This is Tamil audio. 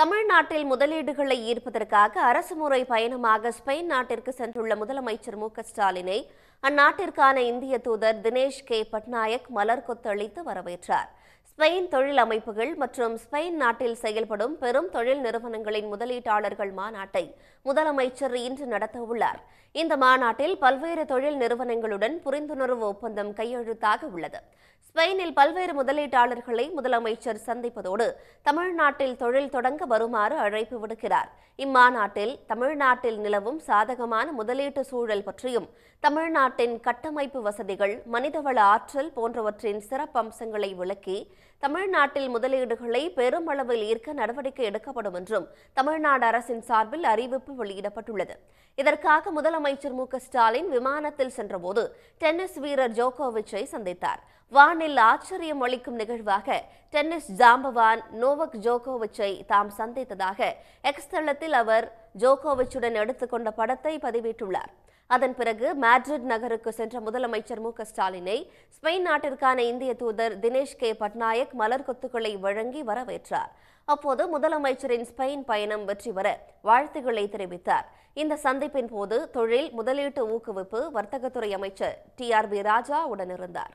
தமிழ்நாட்டில் முதலீடுகளை ஈர்ப்பதற்காக அரசு முறை பயணமாக ஸ்பெயின் நாட்டிற்கு சென்றுள்ள முதலமைச்சர் மு ஸ்டாலினை அந்நாட்டிற்கான இந்திய தூதர் தினேஷ் கே பட்நாயக் மலர் கொத்தளித்து வரவேற்றார் ஸ்பெயின் தொழில் அமைப்புகள் மற்றும் ஸ்பெயின் நாட்டில் செயல்படும் பெரும் தொழில் நிறுவனங்களின் முதலீட்டாளர்கள் மாநாட்டை முதலமைச்சர் இன்று நடத்தவுள்ளார் இந்த மாநாட்டில் பல்வேறு தொழில் நிறுவனங்களுடன் புரிந்துணர்வு ஒப்பந்தம் கையெழுத்தாக உள்ளது ஸ்பெயினில் பல்வேறு முதலீட்டாளர்களை முதலமைச்சர் சந்திப்பதோடு தமிழ்நாட்டில் தொழில் தொடங்க வருமாறு அழைப்பு விடுக்கிறார் இம்மாநாட்டில் தமிழ்நாட்டில் நிலவும் சாதகமான முதலீட்டு சூழல் பற்றியும் தமிழ்நாட்டின் கட்டமைப்பு வசதிகள் மனிதவள ஆற்றல் போன்றவற்றின் சிறப்பம்சங்களை விளக்கி தமிழ்நாட்டில் முதலீடுகளை பெருமளவில் ஈர்க்க நடவடிக்கை எடுக்கப்படும் என்றும் தமிழ்நாடு அரசின் சார்பில் அறிவிப்பு வெளியிடப்பட்டுள்ளது இதற்காக முதலமைச்சர் மு ஸ்டாலின் விமானத்தில் சென்றபோது டென்னிஸ் வீரர் ஜோகோவிச்சை சந்தித்தார் வானில் ஆச்சரியம் அளிக்கும் நிகழ்வாக டென்னிஸ் ஜாம்பவான் நோவக் ஜோகோவிச்சை தாம் சந்தித்ததாக எக்ஸ் தளத்தில் அவர் ஜோகோவிச்சுடன் எடுத்துக்கொண்ட படத்தை பதிவிட்டுள்ளார் அதன் பிறகு மேட்ரிட் நகருக்கு சென்ற முதலமைச்சர் மு ஸ்டாலினை ஸ்பெயின் நாட்டிற்கான இந்திய தூதர் தினேஷ் கே பட்நாயக் மலர் கொத்துக்களை வழங்கி வரவேற்றார் அப்போது முதலமைச்சரின் ஸ்பெயின் பயணம் வெற்றி பெற வாழ்த்துக்களை தெரிவித்தார் இந்த சந்திப்பின் போது தொழில் முதலீட்டு ஊக்குவிப்பு வர்த்தகத்துறை அமைச்சர் டி ஆர் பி ராஜா உடனிருந்தார்